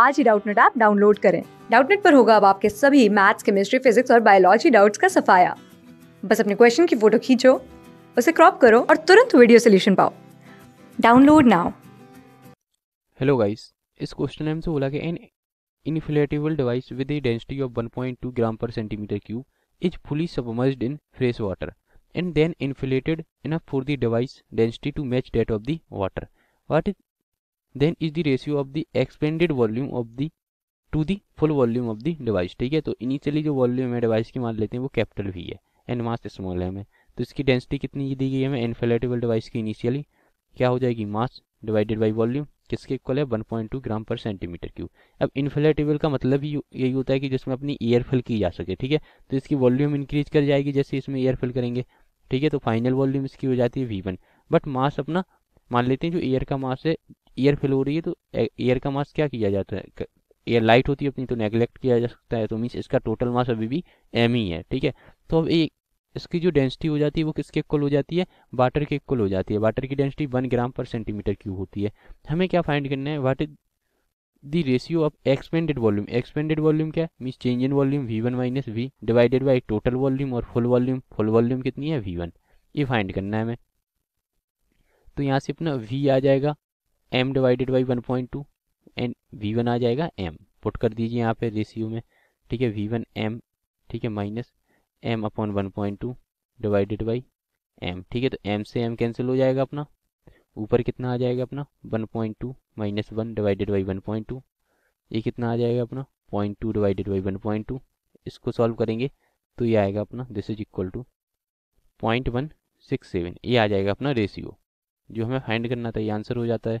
आज ही Doubtnut app download करें डाउटनेट पर होगा अब आपके सभी मैथ्स केमिस्ट्री फिजिक्स और बायोलॉजी डाउट्स का सफाया बस अपने क्वेश्चन की फोटो खींचो उसे क्रॉप करो और तुरंत वीडियो सोल्यूशन पाओ डाउनलोड नाउ हेलो गाइस इस क्वेश्चन में हमसे बोला कि an inflatable device with a density of 1.2 gram per centimeter cube is fully submerged in fresh water and then inflated enough for the device density to match that of the water. What is then is the ratio of the expanded volume of the to the full volume of the device ठीक है तो initially जो volume है device की मान लेते हैं वो कैपिटल वी है एन मास स्मॉल है हमें तो इसकी डेंसिटी कितनी दी गई है हमें इनफेलेटेबल डिवाइस की इनिशियली क्या हो जाएगी मास डिवाइडेड बाई वॉल्यूम किसके इक्वल है 1.2 ग्राम पर सेंटीमीटर क्यूब अब इनफिलेटेबल का मतलब ही यही होता है कि जिसमें अपनी एयर फिल की जा सके ठीक है तो इसकी वॉल्यूम इंक्रीज कर जाएगी जैसे इसमें एयर फिल करेंगे ठीक है तो फाइनल वॉल्यूम इसकी हो जाती है वी बट मास अपना मान लेते हैं जो एयर का मास है एयर फेल हो रही है तो एयर का मास क्या किया जाता है एयर लाइट होती है अपनी तो नेग्लेक्ट किया जा सकता है तो मीन्स इसका टोटल मास अभी भी एम ही है ठीक है तो अब एक इसकी जो डेंसिटी हो जाती है वो किसके इक्वल हो जाती है वाटर के इक्वल हो जाती है वाटर की डेंसिटी वन ग्राम पर सेंटीमीटर क्यूब होती है हमें क्या फाइंड करना है what is the ratio of expanded volume expanded volume क्या है means change in volume V one minus V divided by total volume और फुल वॉल्यूम फुल वॉल्यूम कितनी है वी वन ये फाइंड करना है हमें तो यहाँ से अपना वी आ जाएगा M divided by one point two and V one आ जाएगा एम पुट कर दीजिए यहाँ पे रेशियो में ठीक है वी वन एम ठीक है minus M upon one point two divided by M ठीक है तो एम से एम कैंसिल हो जाएगा अपना ऊपर कितना आ जाएगा अपना one point two minus one divided by one point two ये कितना आ जाएगा अपना point two divided by one point two इसको सॉल्व करेंगे तो ये आएगा अपना this is equal to point one six seven ये आ जाएगा अपना रेशियो जो हमें फाइंड करना था ये आंसर हो जाता है